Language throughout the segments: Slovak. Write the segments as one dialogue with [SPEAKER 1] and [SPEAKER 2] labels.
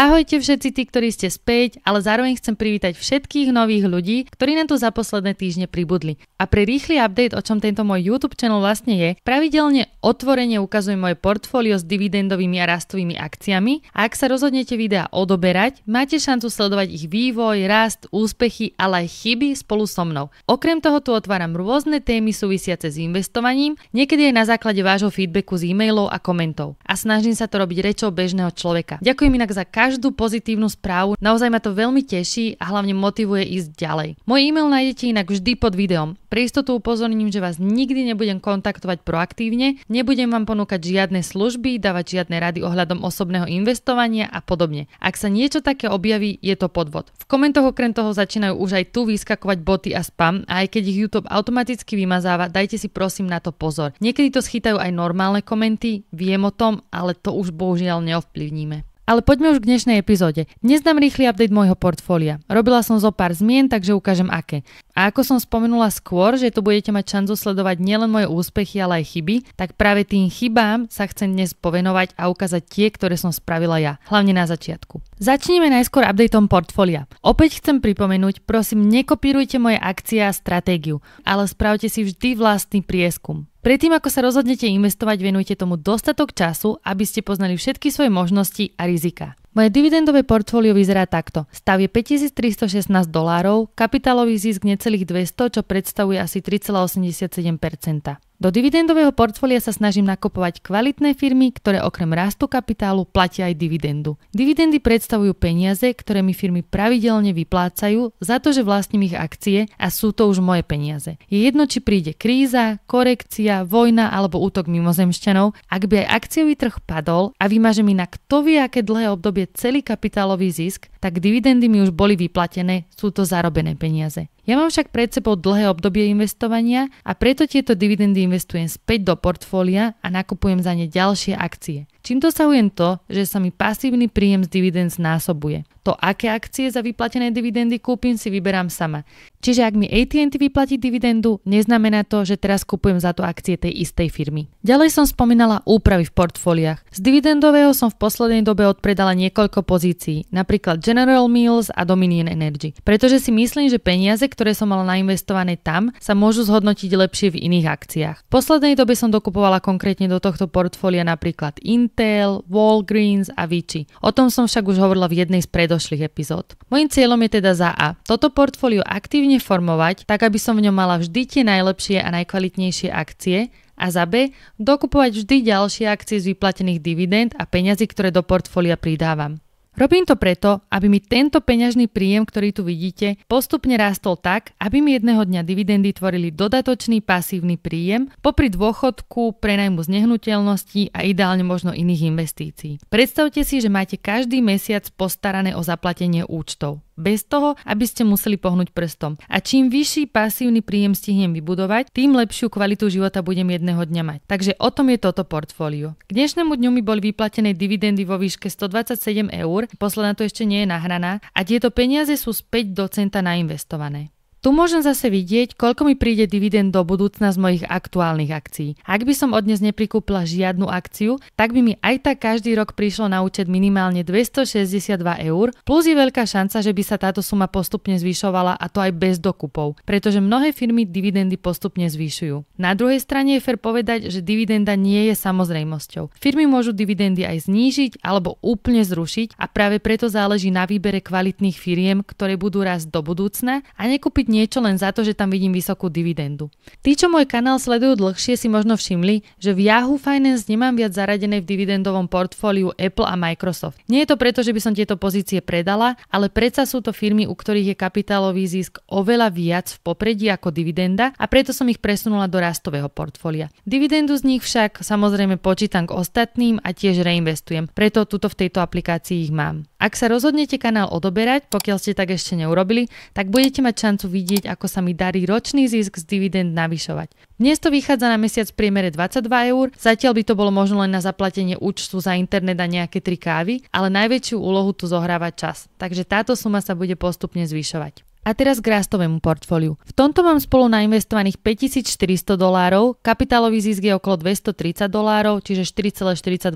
[SPEAKER 1] Ahojte všetci tí, ktorí ste späť, ale zároveň chcem privítať všetkých nových ľudí, ktorí nám tu za posledné týždne pribudli. A pre rýchly update, o čom tento môj YouTube channel vlastne je, pravidelne otvorene ukazujem moje portfólio s dividendovými a rastovými akciami a ak sa rozhodnete videa odoberať, máte šancu sledovať ich vývoj, rast, úspechy, ale aj chyby spolu so mnou. Okrem toho tu otváram rôzne témy súvisiace s investovaním, niekedy aj na základe vášho feedbacku z e-mailov a komentov. A snažím sa to robiť rečou bežného človeka. Ďakujem inak za každý každú pozitívnu správu. Naozaj ma to veľmi teší a hlavne motivuje ísť ďalej. Môj e-mail nájdete inak vždy pod videom. Pre istotu upozorním, že vás nikdy nebudem kontaktovať proaktívne, nebudem vám ponúkať žiadne služby, dávať žiadne rady ohľadom osobného investovania a podobne. Ak sa niečo také objaví, je to podvod. V komentoch okrem toho začínajú už aj tu vyskakovať boty a spam a aj keď ich YouTube automaticky vymazáva, dajte si prosím na to pozor. Niekedy to schytajú aj normálne komenty, viem o tom, ale to už bohužiaľ neovplyvníme. Ale poďme už k dnešnej epizóde. Dnes dám rýchly update môjho portfólia. Robila som zo pár zmien, takže ukážem aké. A ako som spomenula skôr, že tu budete mať šancu sledovať nielen moje úspechy, ale aj chyby, tak práve tým chybám sa chcem dnes povenovať a ukázať tie, ktoré som spravila ja, hlavne na začiatku. Začneme najskôr updateom portfólia. Opäť chcem pripomenúť, prosím, nekopírujte moje akcie a stratégiu, ale spravte si vždy vlastný prieskum. Predtým, ako sa rozhodnete investovať, venujte tomu dostatok času, aby ste poznali všetky svoje možnosti a rizika. Moje dividendové portfólio vyzerá takto. Stav je 5316 dolárov, kapitálový zisk necelých 200, čo predstavuje asi 3,87%. Do dividendového portfólia sa snažím nakupovať kvalitné firmy, ktoré okrem rastu kapitálu platia aj dividendu. Dividendy predstavujú peniaze, ktoré mi firmy pravidelne vyplácajú za to, že vlastním ich akcie a sú to už moje peniaze. Je jedno, či príde kríza, korekcia, vojna alebo útok mimozemšťanov, ak by aj akciový trh padol a vymaže mi na kto vie aké dlhé obdobie celý kapitálový zisk, tak dividendy mi už boli vyplatené, sú to zarobené peniaze. Ja mám však pred sebou dlhé obdobie investovania a preto tieto dividendy investujem späť do portfólia a nakupujem za ne ďalšie akcie. Čím dosahujem to, že sa mi pasívny príjem z dividend znásobuje. To, aké akcie za vyplatené dividendy kúpim, si vyberám sama. Čiže ak mi AT&T vyplatí dividendu, neznamená to, že teraz kupujem za to akcie tej istej firmy. Ďalej som spomínala úpravy v portfóliách. Z dividendového som v poslednej dobe odpredala niekoľko pozícií, napríklad General Mills a Dominion Energy, pretože si myslím, že peniaze, ktoré som mala nainvestované tam, sa môžu zhodnotiť lepšie v iných akciách. V poslednej dobe som dokupovala konkrétne do tohto portfólia napríklad Intel, Intel, Walgreens a Vici. O tom som však už hovorila v jednej z predošlých epizód. Mojím cieľom je teda za A. Toto portfólio aktívne formovať, tak aby som v ňom mala vždy tie najlepšie a najkvalitnejšie akcie a za B dokupovať vždy ďalšie akcie z vyplatených dividend a peňazí, ktoré do portfólia pridávam. Robím to preto, aby mi tento peňažný príjem, ktorý tu vidíte, postupne rástol tak, aby mi jedného dňa dividendy tvorili dodatočný pasívny príjem popri dôchodku, prenajmu z nehnuteľností a ideálne možno iných investícií. Predstavte si, že máte každý mesiac postarané o zaplatenie účtov bez toho, aby ste museli pohnúť prstom. A čím vyšší pasívny príjem stihnem vybudovať, tým lepšiu kvalitu života budem jedného dňa mať. Takže o tom je toto portfólio. K dnešnému dňu mi boli vyplatené dividendy vo výške 127 eur eur, posledná to ešte nie je nahraná a tieto peniaze sú späť do centa nainvestované. Tu môžem zase vidieť, koľko mi príde dividend do budúcna z mojich aktuálnych akcií. Ak by som od dnes žiadnu akciu, tak by mi aj tak každý rok prišlo na účet minimálne 262 eur, plus je veľká šanca, že by sa táto suma postupne zvyšovala a to aj bez dokupov, pretože mnohé firmy dividendy postupne zvyšujú. Na druhej strane je fér povedať, že dividenda nie je samozrejmosťou. Firmy môžu dividendy aj znížiť alebo úplne zrušiť a práve preto záleží na výbere kvalitných firiem, ktoré budú rásť do budúcna a nekúpiť niečo len za to, že tam vidím vysokú dividendu. Tí, čo môj kanál sledujú dlhšie, si možno všimli, že v Yahoo Finance nemám viac zaradené v dividendovom portfóliu Apple a Microsoft. Nie je to preto, že by som tieto pozície predala, ale predsa sú to firmy, u ktorých je kapitálový zisk oveľa viac v popredí ako dividenda a preto som ich presunula do rastového portfólia. Dividendu z nich však samozrejme počítam k ostatným a tiež reinvestujem, preto tuto v tejto aplikácii ich mám. Ak sa rozhodnete kanál odoberať, pokiaľ ste tak ešte neurobili, tak budete mať šancu vidieť, ako sa mi darí ročný zisk z dividend navyšovať. Dnes to vychádza na mesiac v priemere 22 eur, zatiaľ by to bolo možno len na zaplatenie účtu za internet a nejaké tri kávy, ale najväčšiu úlohu tu zohráva čas, takže táto suma sa bude postupne zvyšovať. A teraz k rastovému portfóliu. V tomto mám spolu nainvestovaných 5400 dolárov, kapitálový zisk je okolo 230 dolárov, čiže 4,42%.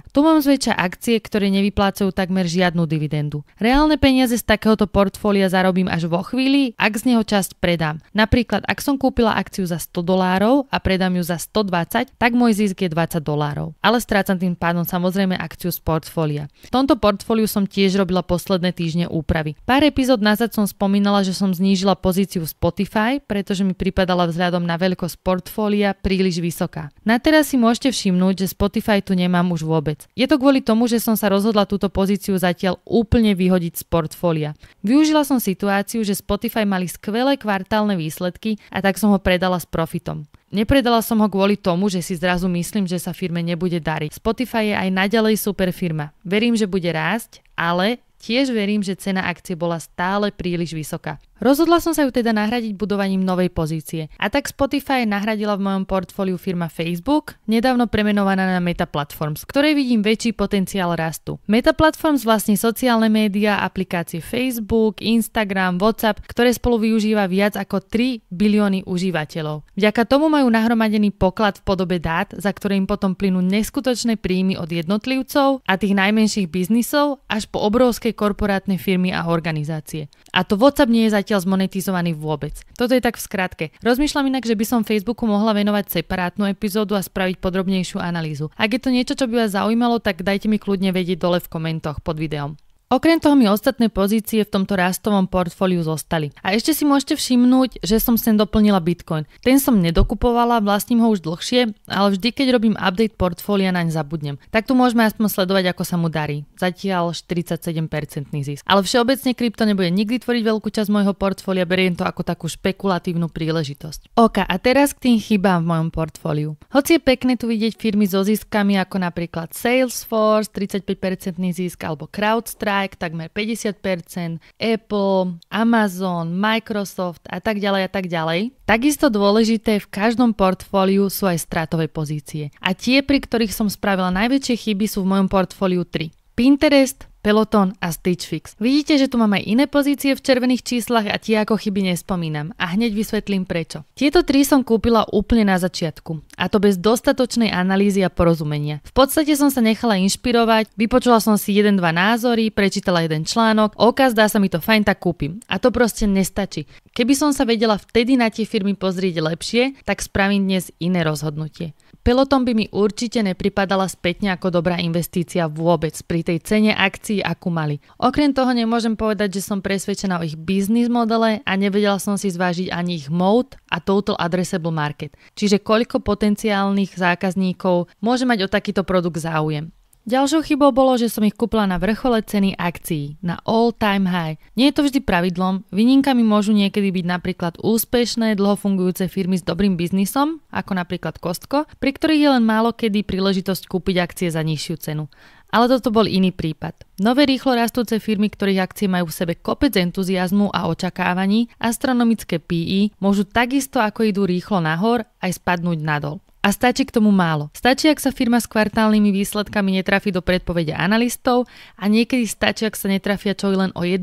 [SPEAKER 1] Tu mám zväčša akcie, ktoré nevyplácajú takmer žiadnu dividendu. Reálne peniaze z takéhoto portfólia zarobím až vo chvíli, ak z neho časť predám. Napríklad, ak som kúpila akciu za 100 dolárov a predám ju za 120, tak môj zisk je 20 dolárov. Ale strácam tým pádom samozrejme akciu z portfólia. V tomto portfóliu som tiež robila posledné týždne úpravy. Pár epizód nazad som spom- spomínala, že som znížila pozíciu Spotify, pretože mi pripadala vzhľadom na veľkosť portfólia príliš vysoká. Na teraz si môžete všimnúť, že Spotify tu nemám už vôbec. Je to kvôli tomu, že som sa rozhodla túto pozíciu zatiaľ úplne vyhodiť z portfólia. Využila som situáciu, že Spotify mali skvelé kvartálne výsledky a tak som ho predala s profitom. Nepredala som ho kvôli tomu, že si zrazu myslím, že sa firme nebude dariť. Spotify je aj naďalej super firma. Verím, že bude rásť, ale Tiež verím, že cena akcie bola stále príliš vysoká. Rozhodla som sa ju teda nahradiť budovaním novej pozície. A tak Spotify nahradila v mojom portfóliu firma Facebook, nedávno premenovaná na Meta Platforms, ktorej vidím väčší potenciál rastu. Meta Platforms vlastní sociálne médiá, aplikácie Facebook, Instagram, WhatsApp, ktoré spolu využíva viac ako 3 bilióny užívateľov. Vďaka tomu majú nahromadený poklad v podobe dát, za ktoré im potom plynú neskutočné príjmy od jednotlivcov a tých najmenších biznisov až po obrovské korporátne firmy a organizácie. A to WhatsApp nie je za zatiaľ zmonetizovaný vôbec. Toto je tak v skratke. Rozmýšľam inak, že by som Facebooku mohla venovať separátnu epizódu a spraviť podrobnejšiu analýzu. Ak je to niečo, čo by vás zaujímalo, tak dajte mi kľudne vedieť dole v komentoch pod videom. Okrem toho mi ostatné pozície v tomto rastovom portfóliu zostali. A ešte si môžete všimnúť, že som sem doplnila Bitcoin. Ten som nedokupovala, vlastním ho už dlhšie, ale vždy, keď robím update portfólia, naň zabudnem. Tak tu môžeme aspoň sledovať, ako sa mu darí. Zatiaľ 47-percentný zisk. Ale všeobecne krypto nebude nikdy tvoriť veľkú časť môjho portfólia, beriem to ako takú špekulatívnu príležitosť. Ok, a teraz k tým chybám v mojom portfóliu. Hoci je pekné tu vidieť firmy so ziskami ako napríklad Salesforce, 35-percentný zisk alebo CrowdStrike, Nike takmer 50%, Apple, Amazon, Microsoft a tak ďalej a tak ďalej. Takisto dôležité v každom portfóliu sú aj stratové pozície. A tie, pri ktorých som spravila najväčšie chyby, sú v mojom portfóliu 3. Pinterest, Peloton a Stitch Fix. Vidíte, že tu mám aj iné pozície v červených číslach a tie ako chyby nespomínam a hneď vysvetlím prečo. Tieto tri som kúpila úplne na začiatku a to bez dostatočnej analýzy a porozumenia. V podstate som sa nechala inšpirovať, vypočula som si jeden, dva názory, prečítala jeden článok, oka zdá sa mi to fajn, tak kúpim. A to proste nestačí. Keby som sa vedela vtedy na tie firmy pozrieť lepšie, tak spravím dnes iné rozhodnutie. Peloton by mi určite nepripadala spätne ako dobrá investícia vôbec pri tej cene akcií, akú mali. Okrem toho nemôžem povedať, že som presvedčená o ich biznis modele a nevedela som si zvážiť ani ich mode a total addressable market. Čiže koľko potenciálnych zákazníkov môže mať o takýto produkt záujem. Ďalšou chybou bolo, že som ich kúpila na vrchole ceny akcií, na all time high. Nie je to vždy pravidlom, výnimkami môžu niekedy byť napríklad úspešné, dlho fungujúce firmy s dobrým biznisom, ako napríklad Kostko, pri ktorých je len málo kedy príležitosť kúpiť akcie za nižšiu cenu. Ale toto bol iný prípad. Nové rýchlo rastúce firmy, ktorých akcie majú v sebe kopec entuziasmu a očakávaní, astronomické PI, e, môžu takisto ako idú rýchlo nahor aj spadnúť nadol a stačí k tomu málo. Stačí, ak sa firma s kvartálnymi výsledkami netrafi do predpovede analistov a niekedy stačí, ak sa netrafia čo len o 1%.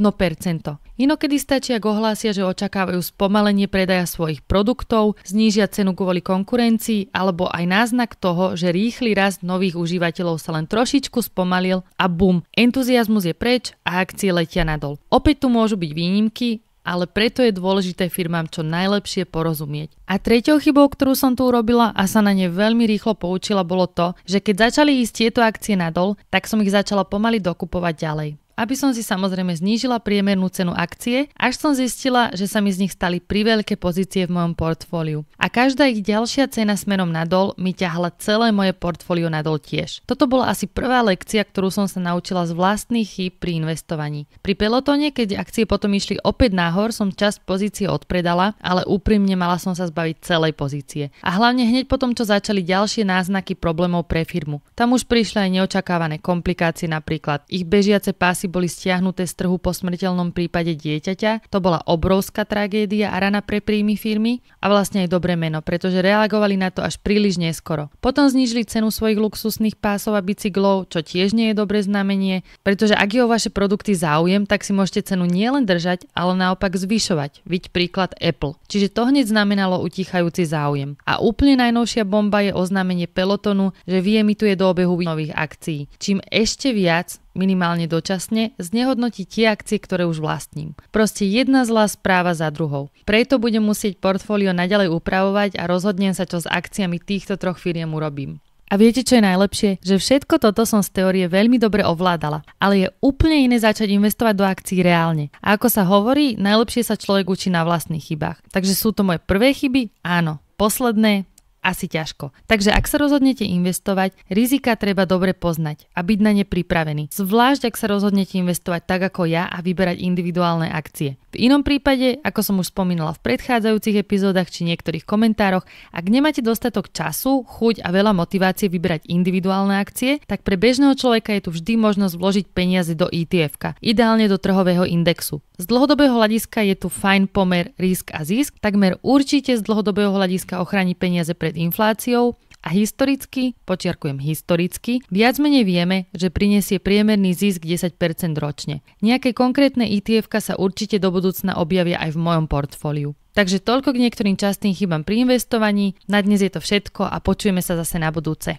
[SPEAKER 1] Inokedy stačí, ak ohlásia, že očakávajú spomalenie predaja svojich produktov, znížia cenu kvôli konkurencii alebo aj náznak toho, že rýchly rast nových užívateľov sa len trošičku spomalil a bum, entuziasmus je preč a akcie letia nadol. Opäť tu môžu byť výnimky, ale preto je dôležité firmám čo najlepšie porozumieť. A tretou chybou, ktorú som tu urobila a sa na ne veľmi rýchlo poučila, bolo to, že keď začali ísť tieto akcie nadol, tak som ich začala pomaly dokupovať ďalej aby som si samozrejme znížila priemernú cenu akcie, až som zistila, že sa mi z nich stali priveľké pozície v mojom portfóliu. A každá ich ďalšia cena smerom nadol mi ťahla celé moje portfólio nadol tiež. Toto bola asi prvá lekcia, ktorú som sa naučila z vlastných chýb pri investovaní. Pri pelotone, keď akcie potom išli opäť nahor, som časť pozície odpredala, ale úprimne mala som sa zbaviť celej pozície. A hlavne hneď potom, čo začali ďalšie náznaky problémov pre firmu. Tam už prišli aj neočakávané komplikácie, napríklad ich bežiace pásy hlasy boli stiahnuté z trhu po smrteľnom prípade dieťaťa. To bola obrovská tragédia a rana pre príjmy firmy a vlastne aj dobré meno, pretože reagovali na to až príliš neskoro. Potom znížili cenu svojich luxusných pásov a bicyklov, čo tiež nie je dobré znamenie, pretože ak je o vaše produkty záujem, tak si môžete cenu nielen držať, ale naopak zvyšovať. Viď príklad Apple. Čiže to hneď znamenalo utichajúci záujem. A úplne najnovšia bomba je oznámenie Pelotonu, že vyemituje do obehu nových akcií. Čím ešte viac minimálne dočasne, znehodnotiť tie akcie, ktoré už vlastním. Proste jedna zlá správa za druhou. Preto budem musieť portfólio naďalej upravovať a rozhodnem sa, čo s akciami týchto troch firiem urobím. A viete, čo je najlepšie? Že všetko toto som z teórie veľmi dobre ovládala, ale je úplne iné začať investovať do akcií reálne. A ako sa hovorí, najlepšie sa človek učí na vlastných chybách. Takže sú to moje prvé chyby? Áno. Posledné? asi ťažko. Takže ak sa rozhodnete investovať, rizika treba dobre poznať a byť na ne pripravený. Zvlášť ak sa rozhodnete investovať tak ako ja a vyberať individuálne akcie. V inom prípade, ako som už spomínala v predchádzajúcich epizódach či niektorých komentároch, ak nemáte dostatok času, chuť a veľa motivácie vyberať individuálne akcie, tak pre bežného človeka je tu vždy možnosť vložiť peniaze do ETF, ideálne do trhového indexu. Z dlhodobého hľadiska je tu fajn pomer risk a zisk, takmer určite z dlhodobého hľadiska ochráni peniaze pre pred infláciou a historicky, počiarkujem historicky, viac menej vieme, že prinesie priemerný zisk 10% ročne. Nejaké konkrétne etf sa určite do budúcna objavia aj v mojom portfóliu. Takže toľko k niektorým častým chybám pri investovaní. Na dnes je to všetko a počujeme sa zase na budúce.